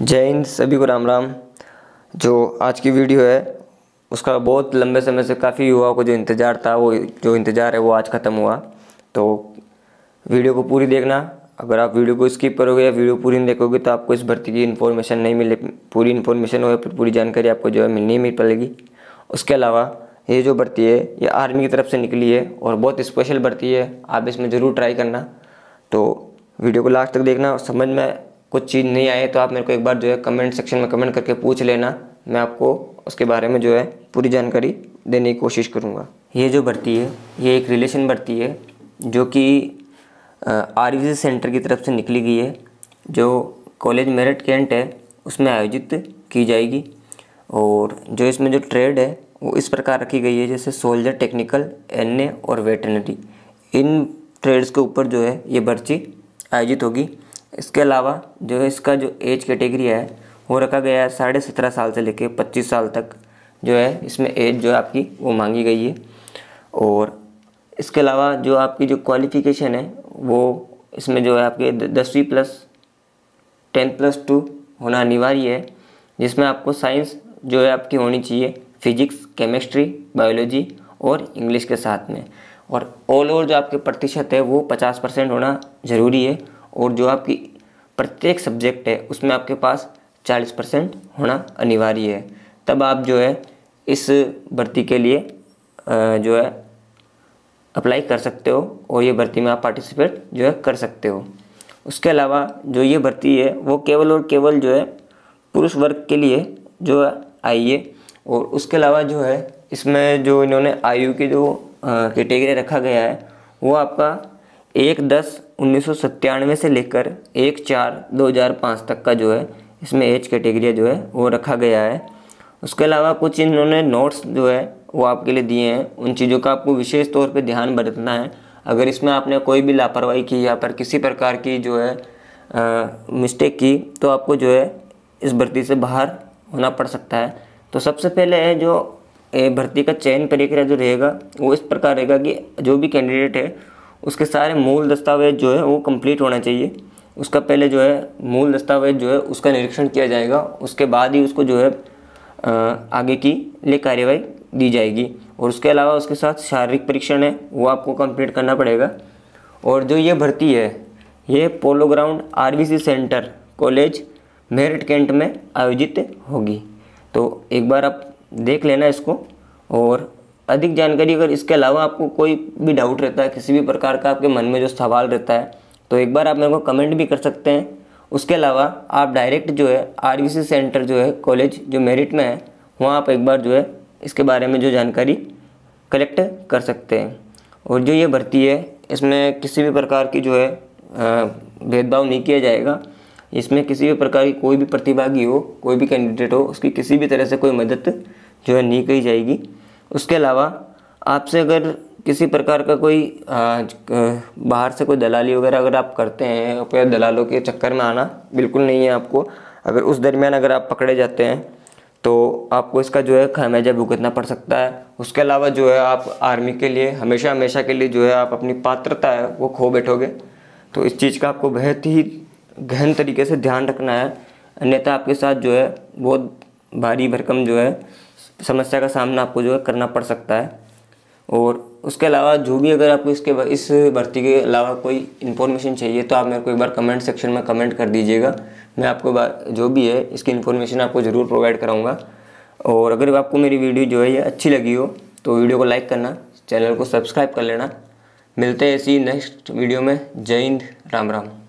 जय हिंद सभी को राम राम जो आज की वीडियो है उसका बहुत लंबे समय से काफ़ी युवाओं को जो इंतज़ार था वो जो इंतज़ार है वो आज ख़त्म हुआ तो वीडियो को पूरी देखना अगर आप वीडियो को स्किप करोगे या वीडियो पूरी नहीं देखोगे तो आपको इस भर्ती की इन्फॉर्मेशन नहीं मिले पूरी इन्फॉर्मेशन हो पूरी जानकारी आपको जो है मिल नहीं मिल पाएगी उसके अलावा ये जो भर्ती है ये आर्मी की तरफ से निकली है और बहुत स्पेशल भर्ती है आप इसमें ज़रूर ट्राई करना तो वीडियो को लास्ट तक देखना समझ में कुछ चीज़ नहीं आए तो आप मेरे को एक बार जो है कमेंट सेक्शन में कमेंट करके पूछ लेना मैं आपको उसके बारे में जो है पूरी जानकारी देने की कोशिश करूँगा ये जो भर्ती है ये एक रिलेशन भर्ती है जो कि आर सेंटर e की तरफ से निकली गई है जो कॉलेज मेरिट कैंट है उसमें आयोजित की जाएगी और जो इसमें जो ट्रेड है वो इस प्रकार रखी गई है जैसे सोल्जर टेक्निकल एन और वेटनरी इन ट्रेड्स के ऊपर जो है ये भर्ती आयोजित होगी इसके अलावा जो है इसका जो एज कैटेगरी है वो रखा गया है साढ़े सत्रह साल से लेके पच्चीस साल तक जो है इसमें एज जो है आपकी वो मांगी गई है और इसके अलावा जो आपकी जो क्वालिफ़िकेशन है वो इसमें जो है आपके दसवीं प्लस टेंथ प्लस टू होना अनिवार्य है जिसमें आपको साइंस जो है आपकी होनी चाहिए फिजिक्स केमिस्ट्री बायोलॉजी और इंग्लिश के साथ में और ऑल ओवर जो आपके प्रतिशत है वो पचास परसेंट होना ज़रूरी है और जो आपकी प्रत्येक सब्जेक्ट है उसमें आपके पास चालीस परसेंट होना अनिवार्य है तब आप जो है इस भर्ती के लिए जो है अप्लाई कर सकते हो और ये भर्ती में आप पार्टिसिपेट जो है कर सकते हो उसके अलावा जो ये भर्ती है वो केवल और केवल जो है पुरुष वर्ग के लिए जो है आई है और उसके अलावा जो है इसमें जो इन्होंने आयु की जो कैटेगरी रखा गया है वो आपका एक दस उन्नीस से लेकर एक चार 2005 तक का जो है इसमें एज कैटेगरी जो है वो रखा गया है उसके अलावा कुछ इन्होंने नोट्स जो है वो आपके लिए दिए हैं उन चीज़ों का आपको विशेष तौर पर ध्यान बरतना है अगर इसमें आपने कोई भी लापरवाही की या पर किसी प्रकार की जो है मिस्टेक की तो आपको जो है इस भर्ती से बाहर होना पड़ सकता है तो सबसे पहले है जो भर्ती का चयन प्रक्रिया जो रहेगा वो इस प्रकार रहेगा कि जो भी कैंडिडेट है उसके सारे मूल दस्तावेज जो है वो कंप्लीट होना चाहिए उसका पहले जो है मूल दस्तावेज जो है उसका निरीक्षण किया जाएगा उसके बाद ही उसको जो है आगे की लिए कार्यवाही दी जाएगी और उसके अलावा उसके साथ शारीरिक परीक्षण है वो आपको कंप्लीट करना पड़ेगा और जो ये भर्ती है ये polo ground R centre college merit cantt में आयोजित होगी तो एक बार आप देख लेना इसको और अधिक जानकारी अगर इसके अलावा आपको कोई भी डाउट रहता है किसी भी प्रकार का आपके मन में जो सवाल रहता है तो एक बार आप मेरे को कमेंट भी कर सकते हैं उसके अलावा आप डायरेक्ट जो है आर सेंटर जो है कॉलेज जो मेरिट में है वहाँ आप एक बार जो है इसके बारे में जो जानकारी कलेक्ट कर सकते हैं और जो ये भर्ती है इसमें किसी भी प्रकार की जो है भेदभाव नहीं किया जाएगा इसमें किसी भी प्रकार की कोई भी प्रतिभागी हो कोई भी कैंडिडेट हो उसकी किसी भी तरह से कोई मदद जो है नहीं की जाएगी उसके अलावा आपसे अगर किसी प्रकार का कोई बाहर से कोई दलाली वगैरह अगर आप करते हैं तो दलालों के चक्कर में आना बिल्कुल नहीं है आपको अगर उस दरमियान अगर आप पकड़े जाते हैं तो आपको इसका जो है खमेजा भुगतना पड़ सकता है उसके अलावा जो है आप आर्मी के लिए हमेशा हमेशा के लिए जो है आप अपनी पात्रता है वो खो बैठोगे तो इस चीज़ का आपको बेहद ही गहन तरीके से ध्यान रखना है अन्यथा आपके साथ जो है बहुत भारी भरकम जो है समस्या का सामना आपको जो है करना पड़ सकता है और उसके अलावा जो भी अगर आपको इसके इस भर्ती के अलावा कोई इन्फॉर्मेशन चाहिए तो आप मेरे को एक बार कमेंट सेक्शन में कमेंट कर दीजिएगा मैं आपको जो भी है इसकी इन्फॉर्मेशन आपको ज़रूर प्रोवाइड कराऊँगा और अगर आपको मेरी वीडियो जो है ये अच्छी लगी हो तो वीडियो को लाइक करना चैनल को सब्सक्राइब कर लेना मिलते हैं ऐसी नेक्स्ट वीडियो में जय हिंद राम राम